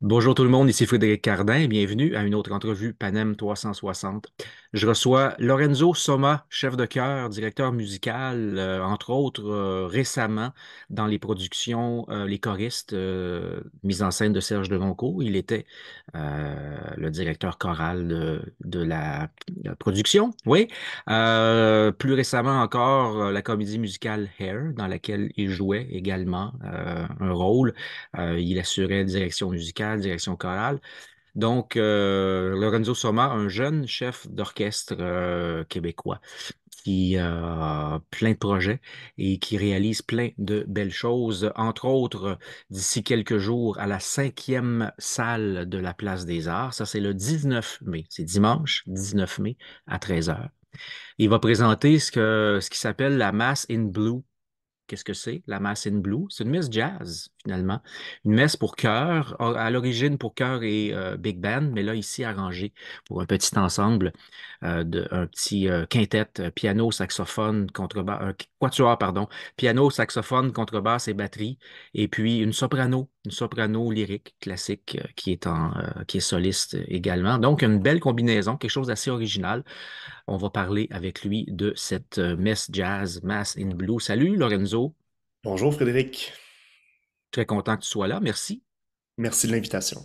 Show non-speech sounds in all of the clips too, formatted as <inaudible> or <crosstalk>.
Bonjour tout le monde, ici Frédéric Cardin. Bienvenue à une autre entrevue Panem 360. Je reçois Lorenzo Soma, chef de chœur, directeur musical, euh, entre autres euh, récemment dans les productions euh, Les choristes, mise en scène de Serge De Ronco. Il était le directeur choral de, la, production, oui. plus récemment encore, la comédie musicale Hair, dans laquelle il jouait également un rôle. il assurait la direction musicale direction chorale. Donc, euh, Lorenzo Soma, un jeune chef d'orchestre euh, québécois qui a plein de projets et qui réalise plein de belles choses. Entre autres, d'ici quelques jours, à la cinquième salle de la Place des Arts. Ça, c'est le 19 mai. C'est dimanche, 19 mai, à 13h. Il va présenter ce, que, ce qui s'appelle la Mass in Blue. Qu'est-ce que c'est, la Mass in Blue? C'est une mise Jazz une messe pour chœur, à l'origine pour chœur et euh, big band, mais là, ici, arrangé pour un petit ensemble, euh, un petit quintette euh, quintet, piano, saxophone, contrebasse, quatuor, pardon, piano, saxophone, contrebasse et batterie, et puis une soprano, une soprano lyrique classique qui est, en, qui est soliste également. Donc, une belle combinaison, quelque chose d'assez original. On va parler avec lui de cette messe jazz, Mass in Blue. Salut Lorenzo. Bonjour Frédéric. Très content que tu sois là. Merci. Merci de l'invitation.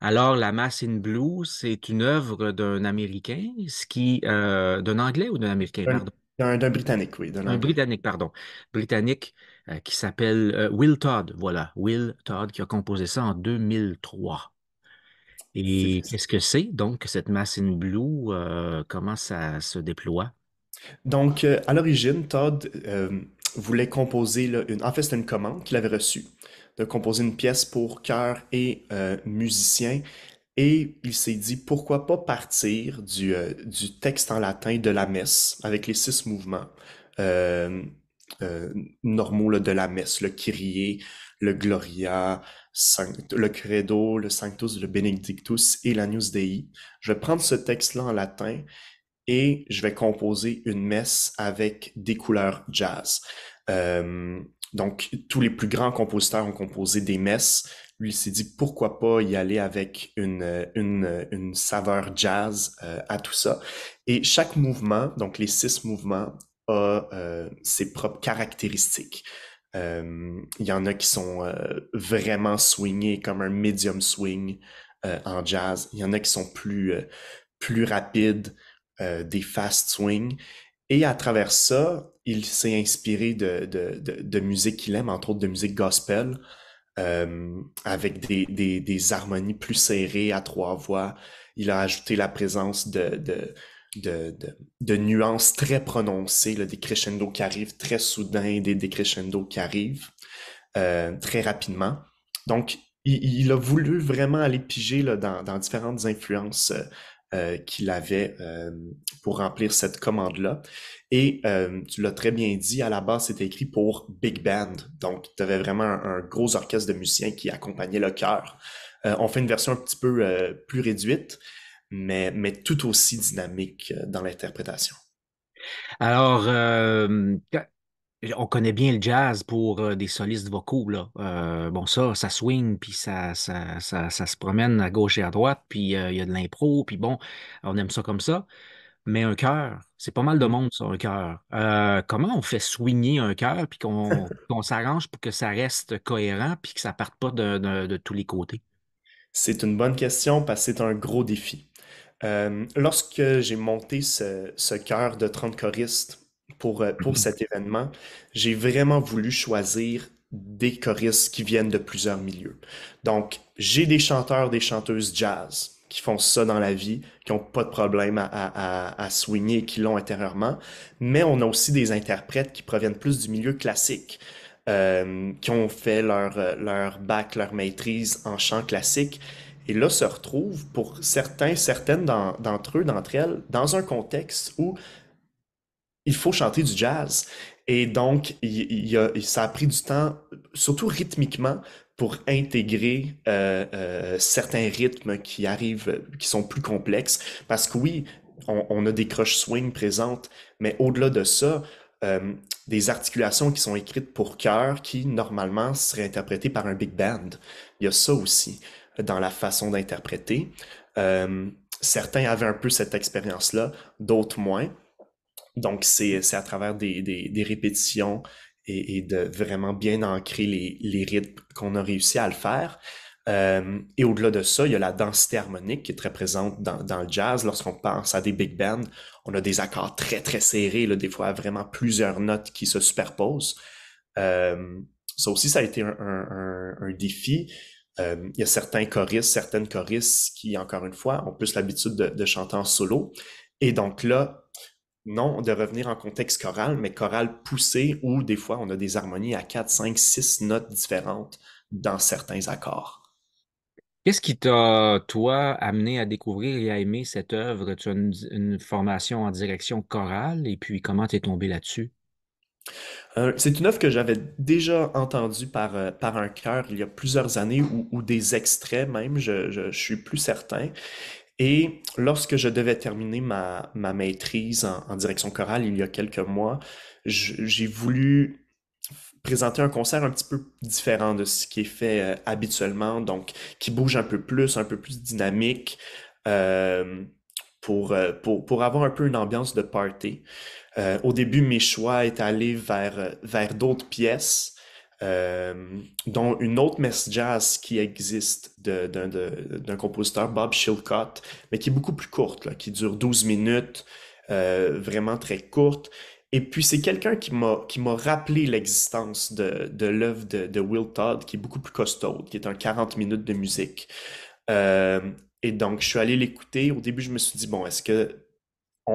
Alors, La Masse in Blue, c'est une œuvre d'un Américain, ce qui, euh, d'un Anglais ou d'un Américain, pardon? D'un Britannique, oui. Un Britannique, pardon. Britannique euh, qui s'appelle euh, Will Todd, voilà. Will Todd qui a composé ça en 2003. Et qu'est-ce que c'est donc cette masse in blue? comment ça se déploie? Donc, à l'origine, Todd voulait composer, une... en fait, c'était une commande qu'il avait reçue, de composer une pièce pour chœur et musiciens. Euh, musicien. Et il s'est dit pourquoi pas partir euh, du, texte en latin de la messe avec les six mouvements euh, normaux de la messe, le Kyrie, le Gloria, le Credo, le Sanctus, le Benedictus et l'Agnus Dei. Je vais prendre ce texte-là en latin et je vais composer une messe avec des couleurs jazz. Euh, donc, tous les plus grands compositeurs ont composé des messes. Lui, il s'est dit pourquoi pas y aller avec une, une, saveur jazz euh, à tout ça. Et chaque mouvement, donc les six mouvements, a euh, ses propres caractéristiques. Il y en a qui sont vraiment swingés comme un medium swing en jazz. Il y en a qui sont plus, plus rapides. Euh, des fast swing Et à travers ça, il s'est inspiré de, de, de, de musique qu'il aime, entre autres de musique gospel, euh, avec des, des, des, harmonies plus serrées à trois voix. Il a ajouté la présence de, de, de, de, nuances très prononcées, là, des crescendos qui arrivent très soudain, des, des crescendos qui arrivent euh, très rapidement. Donc, il, il, a voulu vraiment aller piger là, dans, dans différentes influences euh, euh, qu'il avait euh, pour remplir cette commande-là. Et euh, tu l'as très bien dit, à la base, c'était écrit pour Big Band. Donc, tu avais vraiment un, gros orchestre de musiciens qui accompagnait le chœur. on fait une version un petit peu plus réduite, mais, mais tout aussi dynamique dans l'interprétation. Alors, on connaît bien le jazz pour euh, des solistes vocaux. Là. Euh, bon, ça, ça swing, puis ça ça, ça, ça, se promène à gauche et à droite, puis euh, il y a de l'impro, puis bon, on aime ça comme ça. Mais un cœur, c'est pas mal de mm. monde, ça, un cœur. comment on fait swinguer un cœur, puis <laughs> qu'on s'arrange pour que ça reste cohérent, puis que ça parte pas de, tous les côtés? C'est une bonne question parce que c'est un gros défi. lorsque j'ai monté ce, ce cœur de 30 choristes pour, euh, mhm. cet événement, j'ai vraiment voulu choisir des choristes qui viennent de plusieurs milieux. Donc, j'ai des chanteurs, des chanteuses jazz qui font ça dans la vie, qui n'ont pas de problème à, à, à qui l'ont intérieurement, mais on a aussi des interprètes qui proviennent plus du milieu classique. Euh, qui ont fait leur, euh, leur bac, leur maîtrise en chant classique, et là se retrouvent pour certains, certaines d'entre eux, d'entre elles, dans un contexte où il faut chanter du jazz. Et donc, ça a pris du temps, surtout rythmiquement, pour intégrer euh, euh, certains rythmes qui arrivent, qui sont plus complexes. Parce que oui, on, a des croches swing présentes, mais au-delà de ça, euh, des articulations qui sont écrites pour chœur qui, normalement, seraient interprétées par un big band. Il y a ça aussi dans la façon d'interpréter. certains avaient un peu cette expérience-là, d'autres moins. Donc, c'est à travers des, des, répétitions et, de vraiment bien ancrer les, les rythmes qu'on a réussi à le faire. Euh, et au-delà de ça, il y a la densité harmonique qui est très présente dans, dans le jazz. Lorsqu'on pense à des big bands, on a des accords très, très serrés, là, des fois vraiment plusieurs notes qui se superposent. Euh, ça aussi, ça a été un, un, défi. Euh, il y a certains choristes, certaines choristes qui, encore une fois, ont plus l'habitude de, de chanter en solo. Et donc là, non, de revenir en contexte choral, mais choral poussé où des fois on a des harmonies à 4, 5, 6 notes différentes dans certains accords. Qu'est-ce qui t'a, toi, amené à découvrir et à aimer cette œuvre? Tu as une, formation en direction chorale et puis comment t'es tombé là-dessus? Euh, c'est une œuvre que j'avais déjà entendue par, euh, par un chœur il y a plusieurs années ou, des extraits même, je, ne je, suis plus certain. Et lorsque je devais terminer ma, ma maîtrise en, direction chorale il y a quelques mois, j'ai voulu présenter un concert un petit peu différent de ce qui est fait euh, habituellement, donc qui bouge un peu plus, un peu plus dynamique euh, pour, euh, pour, pour, avoir un peu une ambiance de party. au début, mes choix étaient allés vers, vers d'autres pièces euh, dont une autre messe jazz qui existe d'un compositeur, Bob Chilcott, mais qui est beaucoup plus courte, là, qui dure 12 minutes, euh, vraiment très courte. Et puis c'est quelqu'un qui m'a rappelé l'existence de, de l'œuvre de, de, Will Todd, qui est beaucoup plus costaud, qui est un 40 minutes de musique. Euh, et donc, je suis allé l'écouter. Au début, je me suis dit, bon, est-ce que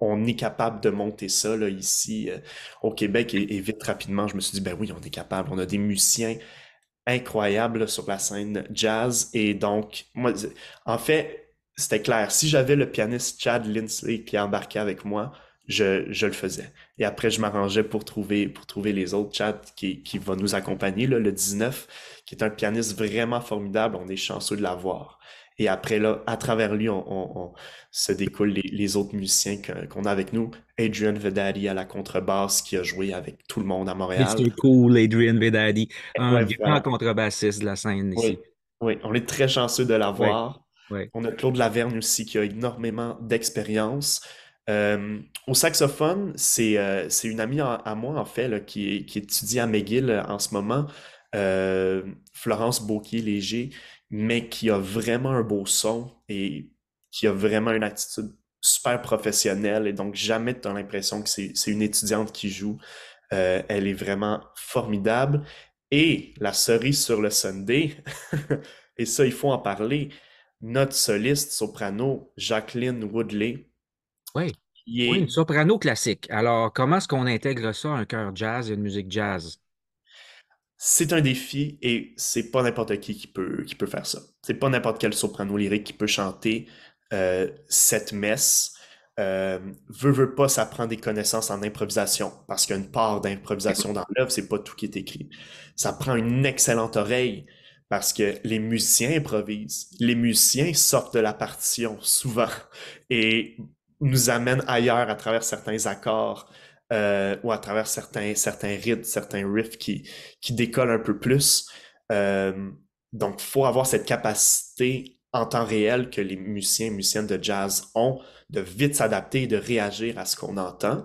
on, est capable de monter ça là, ici euh, au Québec et, vite rapidement, je me suis dit, ben oui, on est capable, on a des musiciens incroyables sur la scène jazz. Et donc, moi, en fait, c'était clair, si j'avais le pianiste Chad Lindsley qui embarquait avec moi, je, je le faisais. Et après, je m'arrangeais pour trouver, pour trouver les autres. Chad qui, qui va nous accompagner, là, le 19, qui est un pianiste vraiment formidable, on est chanceux de l'avoir. Et après, là, à travers lui, on, se découle les, autres musiciens qu'on a avec nous. Adrian Vedadi à la contrebasse qui a joué avec tout le monde à Montréal. C'est cool, Adrian Vedadi, un grand contrebassiste de la scène ici. Oui, on est très chanceux de l'avoir. On a Claude Laverne aussi qui a énormément d'expérience. Euh, au saxophone, euh, c'est une amie à, moi, en fait, qui, étudie à McGill euh, en ce moment, Florence Bouquet léger mais qui a vraiment un beau son et qui a vraiment une attitude super professionnelle. Et donc, jamais tu l'impression que c'est une étudiante qui joue. Euh, elle est vraiment formidable. Et la cerise sur le Sunday, <laughs> et ça, il faut en parler, notre soliste soprano, Jacqueline Woodley. Oui. Oui, une soprano classique. Alors, comment est-ce qu'on intègre ça, un cœur jazz et une musique jazz? c'est un défi et c'est pas n'importe qui qui peut, qui peut faire ça. C'est pas n'importe quel soprano lyrique qui peut chanter euh, cette messe. Euh, veut, pas, ça prend des connaissances en improvisation parce qu'il y a une part d'improvisation dans l'œuvre, c'est pas tout qui est écrit. Ça prend une excellente oreille parce que les musiciens improvisent, les musiciens sortent de la partition souvent et nous amènent ailleurs à travers certains accords. Euh, ou à travers certains, certains rides, certains riffs qui, qui décollent un peu plus. Euh, donc, il faut avoir cette capacité en temps réel que les musiciens et musiciennes de jazz ont de vite s'adapter et de réagir à ce qu'on entend.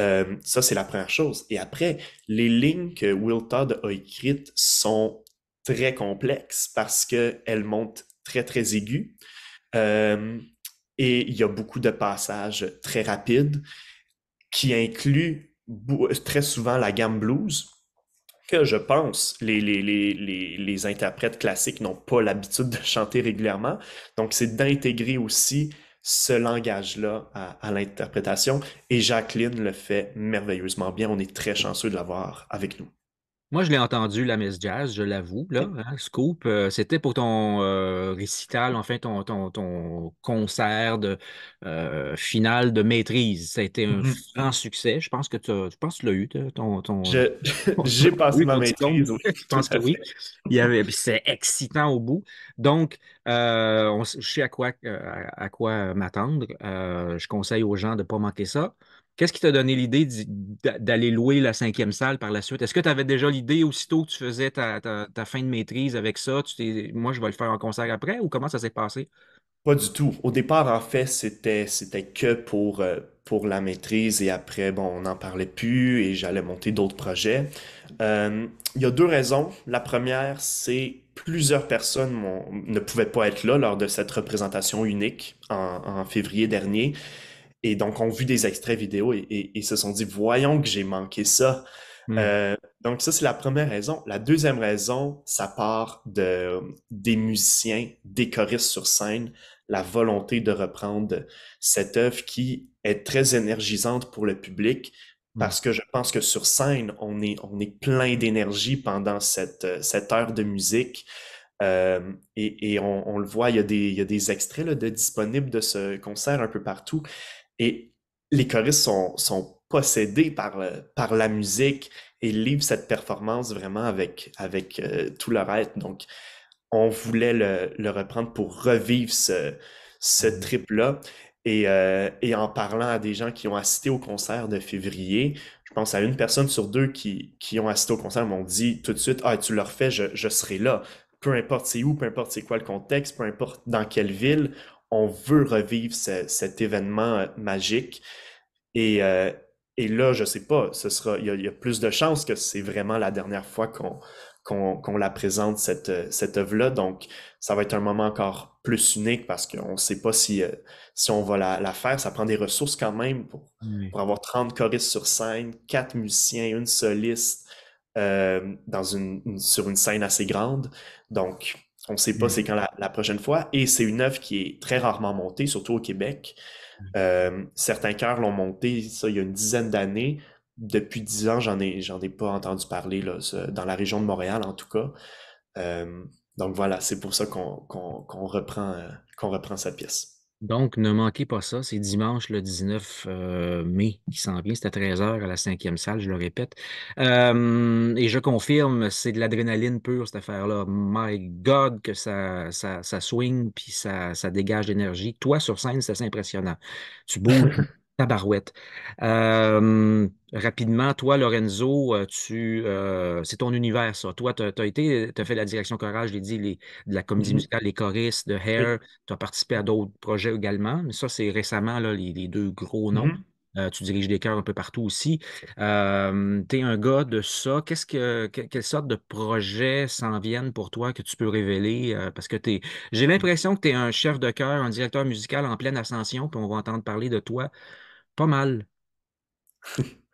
Euh, ça, c'est la première chose. Et après, les lignes que Will Todd a écrites sont très complexes parce qu'elles montent très, très aiguës. et il y a beaucoup de passages très rapides qui inclut très souvent la gamme blues, que je pense les, les, interprètes classiques n'ont pas l'habitude de chanter régulièrement. Donc, c'est d'intégrer aussi ce langage-là à l'interprétation. Et Jacqueline le fait merveilleusement bien. On est très chanceux de l'avoir avec nous. Moi, je l'ai entendu, la Miss Jazz, je l'avoue, là, hein, Scoop. Euh, c'était pour ton euh, récital, enfin, ton, concert de euh, final de maîtrise. Ça a été un mm-hmm. grand succès. Je pense que tu l'as eu, <laughs> ton. ton J'ai passé ma maîtrise. je pense que oui. Il y avait, c'est excitant au bout. Donc, je sais à quoi, à, à quoi m'attendre. je conseille aux gens de ne pas manquer ça. Qu'est-ce qui t'a donné l'idée d'aller louer la cinquième salle par la suite? Est-ce que tu avais déjà l'idée aussitôt que tu faisais ta, fin de maîtrise avec ça? Tu moi, je vais le faire en concert après ou comment ça s'est passé? Pas du tout. Au départ, en fait, c'était, que euh, pour, la maîtrise et après, bon, on n'en parlait plus et j'allais monter d'autres projets. Euh, il y a deux raisons. La première, c'est plusieurs personnes ne pouvaient pas être là lors de cette représentation unique en février dernier et donc a vu des extraits vidéo et, et, se sont dit, voyons que j'ai manqué ça. Hmm. Euh, donc ça, c'est la première raison. La deuxième raison, ça part de, des musiciens, des choristes sur scène, la volonté de reprendre cette œuvre qui est très énergisante pour le public, hmm. parce que je pense que sur scène, on est, on est plein d'énergie pendant cette, euh, cette heure de musique. Euh, et, on, on, le voit, il y a des, il y a des extraits là, de disponibles de ce concert un peu partout. Et les choristes sont, sont possédés par, euh, par la musique et livrent cette performance vraiment avec, avec euh, tout leur être. Donc, on voulait le, le reprendre pour revivre ce, ce mm-hmm. trip-là. Et, euh, et, en parlant à des gens qui ont assisté au concert de février, je pense à une personne sur deux qui, qui ont assisté au concert m'ont dit tout de suite Ah, tu le refais, je, je serai là peu importe c'est où, peu importe c'est quoi le contexte, peu importe dans quelle ville, on veut revivre cet événement euh, magique. Euh, et, là, je sais pas, ce sera, il y, a plus de chances que c'est vraiment la dernière fois qu'on la présente cette euh, cette œuvre-là. Donc, ça va être un moment encore plus unique parce qu'on ne sait pas si on va la, faire. Ça prend des ressources quand même pour, pour avoir 30 choristes sur scène, quatre musiciens, une soliste. Euh, sur une scène assez grande. Donc, on ne sait pas hmm. c'est quand la, prochaine fois. Et c'est une œuvre qui est très rarement montée, surtout au Québec. Hmm. Euh, certains chœurs l'ont montée, ça, il y a une dizaine d'années. Depuis dix ans, j'en ai, j'en ai pas entendu parler, dans la région de Montréal en tout cas. Euh, donc voilà, c'est pour ça qu'on, reprend, qu'on reprend cette pièce. Donc, ne manquez pas ça. C'est dimanche le 19 euh, mai qui s'en vient. C'est à 13h à la cinquième salle, je le répète. et je confirme, c'est de l'adrénaline pure, cette affaire-là. My God, que ça, ça, swing puis ça, ça dégage d'énergie. Toi, sur scène, c'est assez impressionnant. Tu bouges Tabarouette. Euh, rapidement, toi, Lorenzo, euh, euh, c'est ton univers, ça. Toi, tu as, été, fait la direction chorale, je l'ai dit, les, de la comédie mm-hmm. musicale, les choristes, de Hair. Tu as participé à d'autres projets également, mais ça, c'est récemment les, deux gros noms. Mm-hmm. Euh, tu diriges des chœurs un peu partout aussi. tu es un gars de ça. Qu'est-ce que, quelle sorte de projets s'en viennent pour toi que tu peux révéler? parce que es, j'ai l'impression que tu es un chef de chœur, un directeur musical en pleine ascension, puis on va entendre parler de toi pas mal. <laughs>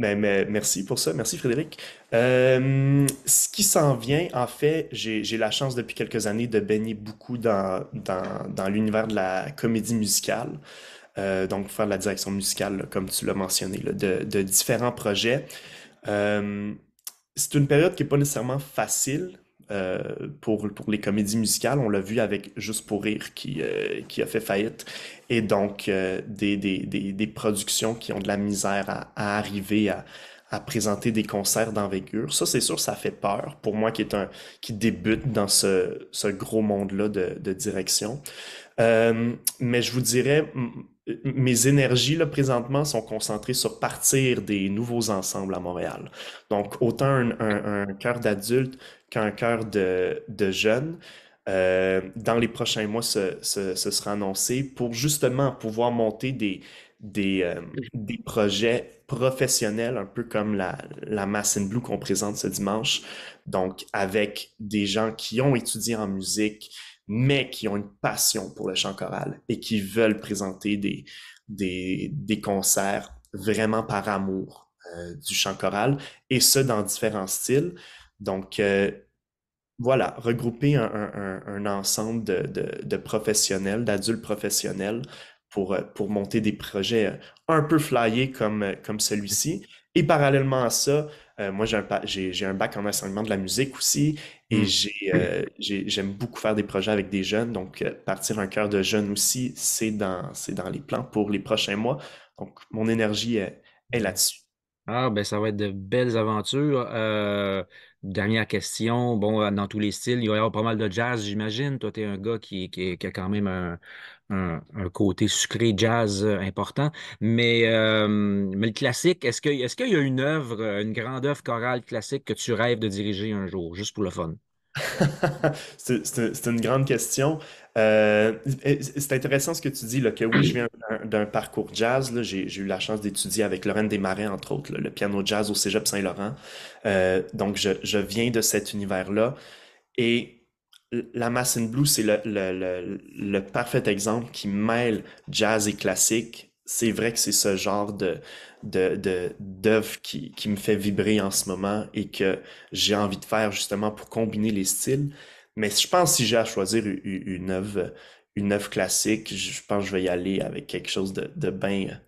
Euh, mais, merci pour ça. Merci, Frédéric. Euh, ce qui s'en vient, en fait, j'ai la chance depuis quelques années de baigner beaucoup dans, l'univers de la comédie musicale. Euh, donc, faire de la direction musicale, comme tu l'as mentionné, de, de, différents projets. c'est une période qui n'est pas nécessairement facile euh, pour, pour les comédies musicales. On l'a vu avec Juste pour rire qui, euh, qui a fait faillite. Et donc, euh, des, des, des, productions qui ont de la misère à, arriver à, à, présenter des concerts d'envergure. Ça, c'est sûr, ça fait peur pour moi qui, est un, qui débute dans ce, ce gros monde-là de, de direction. mais je vous dirais, mes énergies là, présentement sont concentrées sur partir des nouveaux ensembles à Montréal. Donc, autant un, un, cœur d'adulte qu'un cœur de, de jeune. Euh, dans les prochains mois, ce, sera annoncé pour justement pouvoir monter des, euh, des, projets professionnels, un peu comme la, la Mass in Blue qu'on présente ce dimanche. Donc, avec des gens qui ont étudié en musique, mais qui ont une passion pour le chant choral et qui veulent présenter des, concerts vraiment par amour euh, du chant choral, et ce, dans différents styles. Donc, euh, voilà, regrouper un, ensemble de, professionnels, d'adultes professionnels, pour, euh, monter des projets un peu flyés comme celui-ci, et parallèlement à ça, euh, moi, j'ai un, j'ai, un bac en enseignement de la musique aussi et mmh. Mmh. Euh, j'aime beaucoup faire des projets avec des jeunes. Donc, euh, partir un cœur de jeunes aussi, c'est dans, dans les plans pour les prochains mois. Donc, mon énergie est là-dessus. Ah, ben ça va être de belles aventures. Euh, dernière question. Bon, euh, dans tous les styles, il va y avoir pas mal de jazz, j'imagine. Toi, tu es un gars qui, a quand même un, côté sucré jazz euh, important. Mais, mais le classique, est-ce que, est-ce qu'il y a une œuvre, une grande œuvre chorale classique que tu rêves de diriger un jour, juste pour le fun? <laughs> c'est une grande question. Euh, c'est intéressant ce que tu dis, là, que oui, je viens d'un parcours jazz. J'ai eu la chance d'étudier avec Lorraine Desmarais, entre autres, le piano jazz au Cégep Saint-Laurent. Euh, donc, je, viens de cet univers-là. Et la Mass Blue, c'est le, parfait exemple qui mêle jazz et classique c'est vrai que c'est ce genre de d'œuvre de, qui, qui me fait vibrer en ce moment et que j'ai envie de faire justement pour combiner les styles. Mais je pense si j'ai à choisir une, une, œuvre, une œuvre classique, je pense que je vais y aller avec quelque chose de,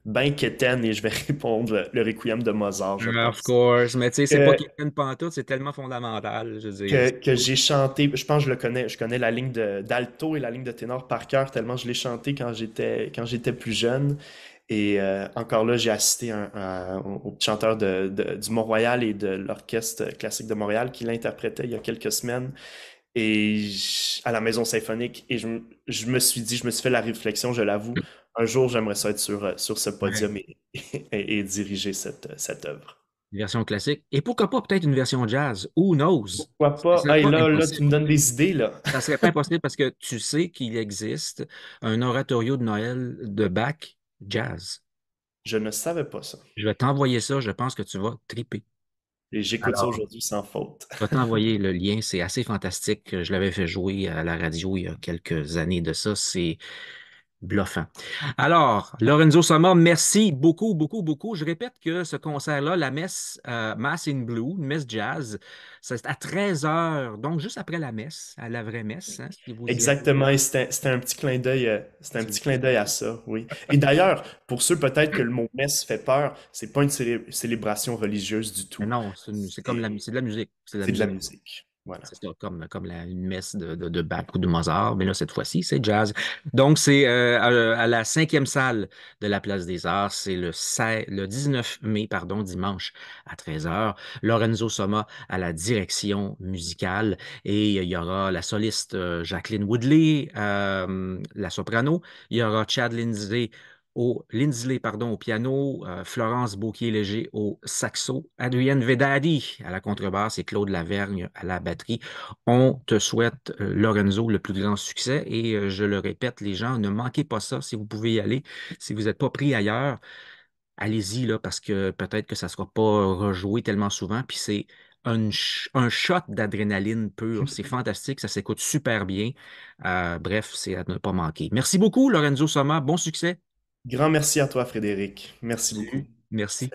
bien quétaine et je vais <laughs> répondre le Requiem de Mozart. Je of course, mais tu sais, c'est pas euh, quétaine pantoute, c'est tellement fondamental, Que, j'ai chanté, je pense que je le connais, je connais la ligne d'alto et la ligne de ténor par cœur tellement je l'ai chanté quand j'étais plus jeune. Et euh, encore là, j'ai assisté au chanteur du Mont-Royal et de l'Orchestre classique de Montréal qui l'interprétait il y a quelques semaines et à la maison symphonique. Et je, me suis dit, je me suis fait la réflexion, je l'avoue, mm. un jour j'aimerais ça être sur, euh, sur ce podium <laughs> et, diriger cette, euh, cette œuvre. Une version classique. Et pourquoi pas peut-être une version jazz? Who knows? Pourquoi pas? là, tu me donnes des idées, là. <laughs> ça serait pas impossible parce que tu sais qu'il existe un oratorio de Noël de Bach jazz. Je ne savais pas ça. Je vais t'envoyer ça, je pense que tu vas triper. Et j'écoute ça aujourd'hui sans faute. Je vais t'envoyer le <laughs> lien, c'est assez fantastique. Je l'avais fait jouer à la radio il y a quelques années de ça. C'est bluffant. Alors, Lorenzo Sommer, merci beaucoup, beaucoup, beaucoup. Je répète que ce concert-là, la messe euh, Mass in Blue, une messe jazz, c'est à 13 h donc juste après la messe, à la vraie messe. Hein, Exactement, c'était un petit clin d'œil euh, un petit clin à ça, oui. Et d'ailleurs, pour ceux peut-être que le mot messe fait peur, c'est pas une célébration religieuse du tout. non, c'est comme la, de la musique. C'est de la musique. C'est comme, comme la, une messe de, de, de, Bach ou de Mozart, mais là, cette fois-ci, c'est jazz. Donc, c'est euh, à, la cinquième salle de la Place des Arts. C'est le, le 19 mai, pardon, dimanche à 13h. Lorenzo Soma à la direction musicale. Et il y aura la soliste euh, Jacqueline Woodley, euh, la soprano. Il y aura Chad Lindsay au pardon, au piano, euh, Florence bouquier léger au saxo, Adrienne Vedadi à la contrebasse et Claude Lavergne à la batterie. On te souhaite, euh, Lorenzo, le plus grand succès et euh, je le répète, les gens, ne manquez pas ça si vous pouvez y aller, si vous n'êtes pas pris ailleurs. Allez-y, là, parce que peut-être que ça ne sera pas rejoué tellement souvent. Puis c'est un, shot d'adrénaline pure. <laughs> C'est fantastique, ça s'écoute super bien. bref, c'est à ne pas manquer. Merci beaucoup, Lorenzo Soma. Bon succès. Grand merci à toi, Frédéric. Merci beaucoup. Merci.